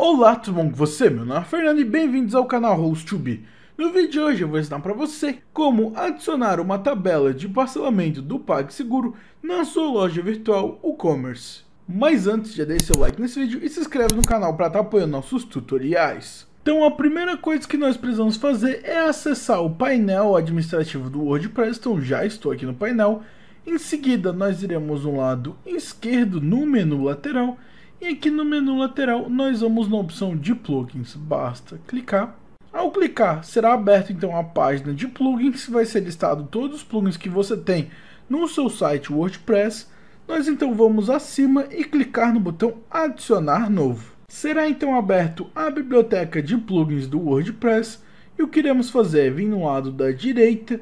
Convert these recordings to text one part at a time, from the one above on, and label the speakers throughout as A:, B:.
A: Olá, tudo bom com você? Meu nome é Fernando e bem-vindos ao canal host 2 No vídeo de hoje eu vou ensinar para você como adicionar uma tabela de parcelamento do PagSeguro na sua loja virtual e-commerce. Mas antes, já deixe seu like nesse vídeo e se inscreve no canal para estar tá apoiando nossos tutoriais. Então a primeira coisa que nós precisamos fazer é acessar o painel administrativo do WordPress, então já estou aqui no painel. Em seguida, nós iremos no lado esquerdo, no menu lateral, e aqui no menu lateral nós vamos na opção de plugins, basta clicar. Ao clicar será aberto então a página de plugins, vai ser listado todos os plugins que você tem no seu site WordPress. Nós então vamos acima e clicar no botão adicionar novo. Será então aberto a biblioteca de plugins do WordPress e o que iremos fazer é vir no lado da direita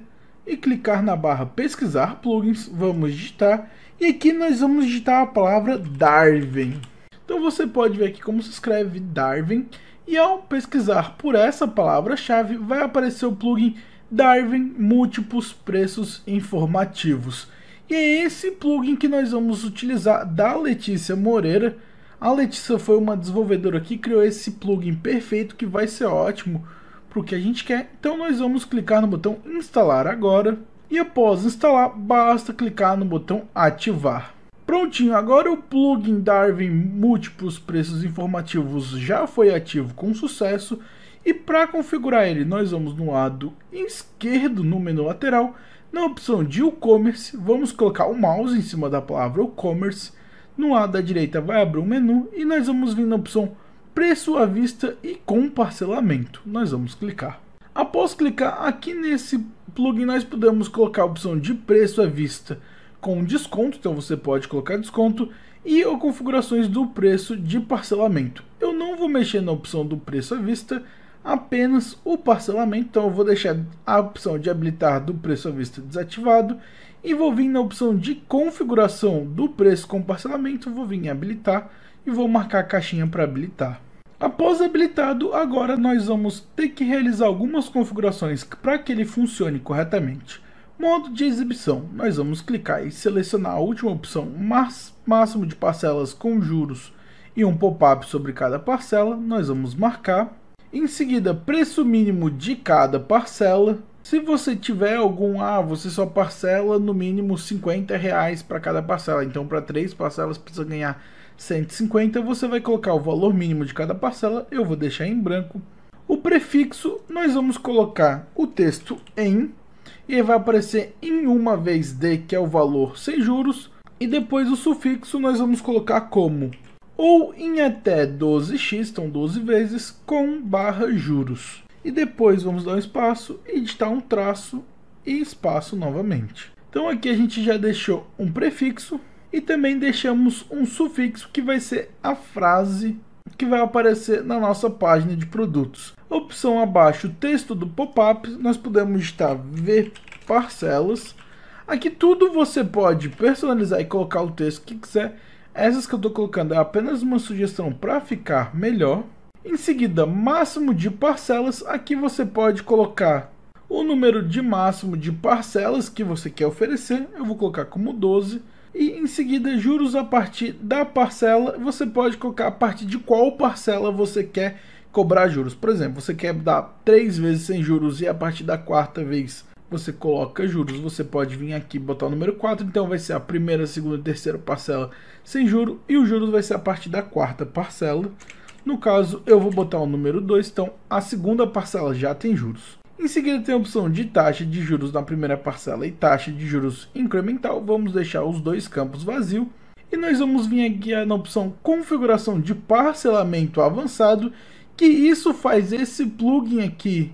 A: e clicar na barra pesquisar plugins, vamos digitar e aqui nós vamos digitar a palavra Darwin. Então você pode ver aqui como se escreve Darwin e ao pesquisar por essa palavra-chave vai aparecer o plugin Darwin Múltiplos Preços Informativos. E é esse plugin que nós vamos utilizar da Letícia Moreira. A Letícia foi uma desenvolvedora que criou esse plugin perfeito que vai ser ótimo para o que a gente quer. Então nós vamos clicar no botão instalar agora e após instalar basta clicar no botão ativar. Prontinho, agora o plugin Darwin Múltiplos Preços Informativos já foi ativo com sucesso e para configurar ele nós vamos no lado esquerdo no menu lateral, na opção de e-commerce, vamos colocar o mouse em cima da palavra e-commerce, no lado da direita vai abrir um menu e nós vamos vir na opção preço à vista e com parcelamento. Nós vamos clicar. Após clicar aqui nesse plugin, nós podemos colocar a opção de preço à vista com desconto, então você pode colocar desconto, e ou configurações do preço de parcelamento. Eu não vou mexer na opção do preço à vista, apenas o parcelamento, então eu vou deixar a opção de habilitar do preço à vista desativado e vou vir na opção de configuração do preço com parcelamento, vou vir em habilitar e vou marcar a caixinha para habilitar. Após habilitado, agora nós vamos ter que realizar algumas configurações para que ele funcione corretamente. Modo de exibição. Nós vamos clicar e selecionar a última opção, máximo de parcelas com juros e um pop-up sobre cada parcela. Nós vamos marcar. Em seguida, preço mínimo de cada parcela. Se você tiver algum, ah, você só parcela no mínimo 50 reais para cada parcela. Então, para três parcelas precisa ganhar 150. Você vai colocar o valor mínimo de cada parcela. Eu vou deixar em branco. O prefixo, nós vamos colocar o texto em e vai aparecer em uma vez D, que é o valor sem juros, e depois o sufixo nós vamos colocar como ou em até 12x, então 12 vezes, com barra juros. E depois vamos dar um espaço, editar um traço e espaço novamente. Então aqui a gente já deixou um prefixo e também deixamos um sufixo que vai ser a frase que vai aparecer na nossa página de produtos. Opção abaixo, texto do pop-up, nós podemos estar ver parcelas. Aqui tudo você pode personalizar e colocar o texto que quiser. Essas que eu estou colocando é apenas uma sugestão para ficar melhor. Em seguida, máximo de parcelas. Aqui você pode colocar o número de máximo de parcelas que você quer oferecer. Eu vou colocar como 12. E em seguida, juros a partir da parcela. Você pode colocar a partir de qual parcela você quer cobrar juros. Por exemplo, você quer dar três vezes sem juros e a partir da quarta vez você coloca juros, você pode vir aqui botar o número 4, então vai ser a primeira, segunda e terceira parcela sem juro, e o juros vai ser a partir da quarta parcela. No caso, eu vou botar o número 2, então a segunda parcela já tem juros. Em seguida tem a opção de taxa de juros na primeira parcela e taxa de juros incremental, vamos deixar os dois campos vazios. E nós vamos vir aqui na opção configuração de parcelamento avançado que isso faz esse plugin aqui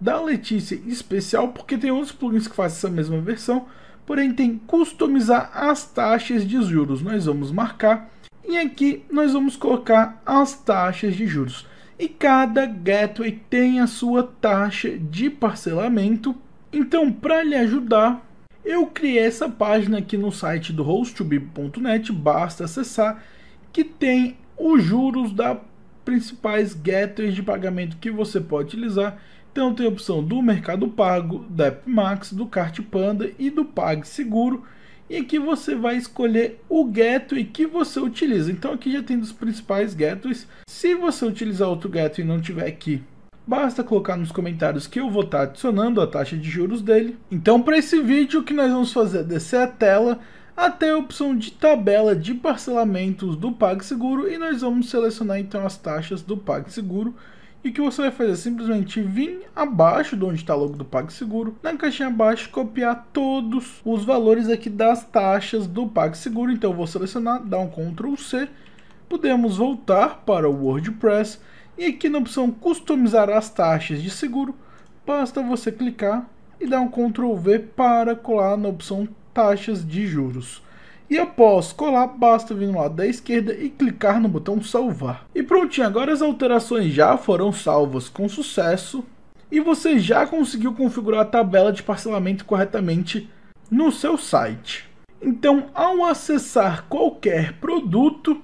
A: da Letícia especial, porque tem outros plugins que fazem essa mesma versão, porém tem customizar as taxas de juros. Nós vamos marcar e aqui nós vamos colocar as taxas de juros. E cada gateway tem a sua taxa de parcelamento. Então, para lhe ajudar, eu criei essa página aqui no site do hostube.net basta acessar, que tem os juros da principais gateways de pagamento que você pode utilizar. Então tem a opção do Mercado Pago, da AppMax, do Cart Panda e do PagSeguro. E aqui você vai escolher o gateway que você utiliza. Então aqui já tem dos principais gateways. Se você utilizar outro gateway e não tiver aqui, basta colocar nos comentários que eu vou estar adicionando a taxa de juros dele. Então para esse vídeo o que nós vamos fazer é descer a tela, até a opção de tabela de parcelamentos do PagSeguro e nós vamos selecionar então as taxas do PagSeguro e o que você vai fazer é simplesmente vir abaixo de onde está o logo do PagSeguro, na caixinha abaixo copiar todos os valores aqui das taxas do PagSeguro, então eu vou selecionar, dar um Ctrl C, podemos voltar para o WordPress e aqui na opção customizar as taxas de seguro, basta você clicar e dar um Ctrl V para colar na opção taxas de juros. E após colar, basta vir no lado da esquerda e clicar no botão salvar. E prontinho, agora as alterações já foram salvas com sucesso e você já conseguiu configurar a tabela de parcelamento corretamente no seu site. Então, ao acessar qualquer produto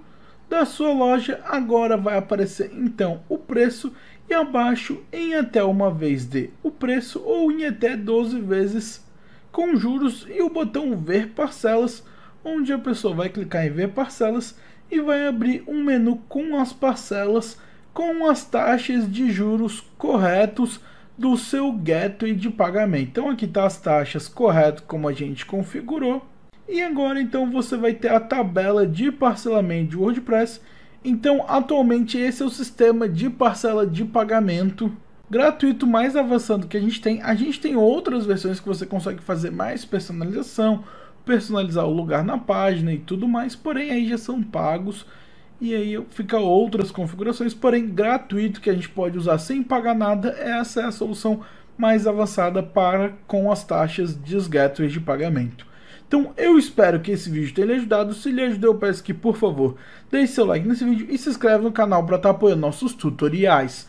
A: da sua loja, agora vai aparecer então o preço e abaixo em até uma vez de o preço ou em até 12 vezes com juros e o botão ver parcelas, onde a pessoa vai clicar em ver parcelas e vai abrir um menu com as parcelas com as taxas de juros corretos do seu gateway de pagamento. Então aqui está as taxas corretas como a gente configurou. E agora então você vai ter a tabela de parcelamento de WordPress. Então atualmente esse é o sistema de parcela de pagamento gratuito mais avançado que a gente tem, a gente tem outras versões que você consegue fazer mais personalização, personalizar o lugar na página e tudo mais, porém aí já são pagos e aí fica outras configurações, porém gratuito que a gente pode usar sem pagar nada, essa é a solução mais avançada para com as taxas de gateways de pagamento. Então eu espero que esse vídeo tenha lhe ajudado, se lhe ajudou eu peço que por favor deixe seu like nesse vídeo e se inscreve no canal para estar tá apoiando nossos tutoriais